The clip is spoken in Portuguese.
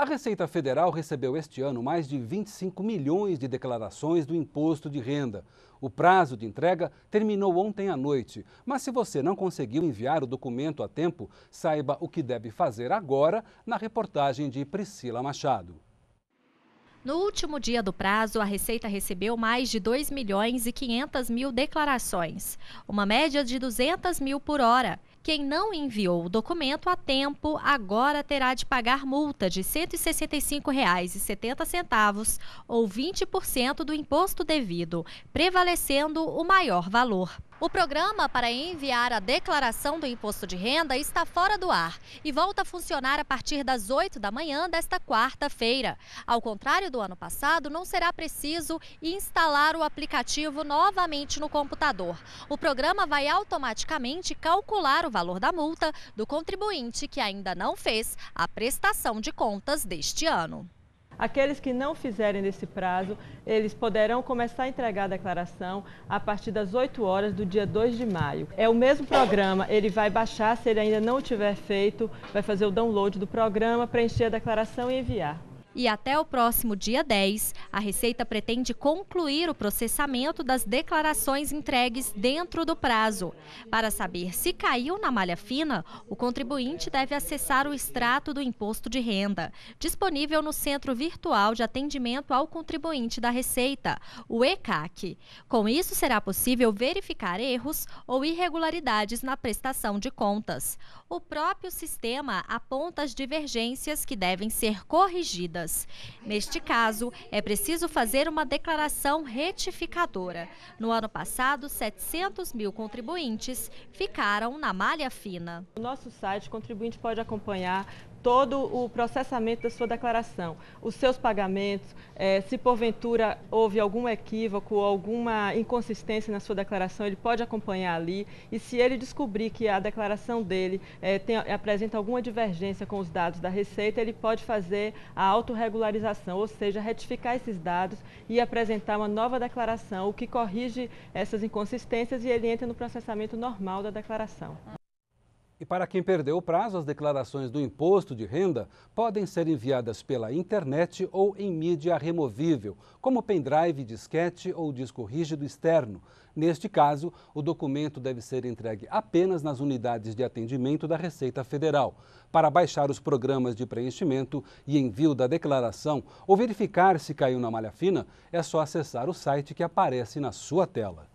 A Receita Federal recebeu este ano mais de 25 milhões de declarações do imposto de renda. O prazo de entrega terminou ontem à noite, mas se você não conseguiu enviar o documento a tempo, saiba o que deve fazer agora na reportagem de Priscila Machado. No último dia do prazo, a Receita recebeu mais de 2 milhões e 500 mil declarações, uma média de 200 mil por hora. Quem não enviou o documento a tempo agora terá de pagar multa de R$ 165,70 ou 20% do imposto devido, prevalecendo o maior valor. O programa para enviar a declaração do imposto de renda está fora do ar e volta a funcionar a partir das 8 da manhã desta quarta-feira. Ao contrário do ano passado, não será preciso instalar o aplicativo novamente no computador. O programa vai automaticamente calcular o valor da multa do contribuinte que ainda não fez a prestação de contas deste ano. Aqueles que não fizerem nesse prazo, eles poderão começar a entregar a declaração a partir das 8 horas do dia 2 de maio. É o mesmo programa, ele vai baixar, se ele ainda não tiver feito, vai fazer o download do programa, preencher a declaração e enviar. E até o próximo dia 10, a Receita pretende concluir o processamento das declarações entregues dentro do prazo. Para saber se caiu na malha fina, o contribuinte deve acessar o extrato do imposto de renda, disponível no Centro Virtual de Atendimento ao Contribuinte da Receita, o ECAC. Com isso, será possível verificar erros ou irregularidades na prestação de contas. O próprio sistema aponta as divergências que devem ser corrigidas Neste caso, é preciso fazer uma declaração retificadora. No ano passado, 700 mil contribuintes ficaram na malha fina. No nosso site, o contribuinte pode acompanhar todo o processamento da sua declaração, os seus pagamentos, é, se porventura houve algum equívoco ou alguma inconsistência na sua declaração, ele pode acompanhar ali e se ele descobrir que a declaração dele é, tem, apresenta alguma divergência com os dados da Receita, ele pode fazer a autorregularização, ou seja, retificar esses dados e apresentar uma nova declaração, o que corrige essas inconsistências e ele entra no processamento normal da declaração. E para quem perdeu o prazo, as declarações do imposto de renda podem ser enviadas pela internet ou em mídia removível, como pendrive, disquete ou disco rígido externo. Neste caso, o documento deve ser entregue apenas nas unidades de atendimento da Receita Federal. Para baixar os programas de preenchimento e envio da declaração ou verificar se caiu na malha fina, é só acessar o site que aparece na sua tela.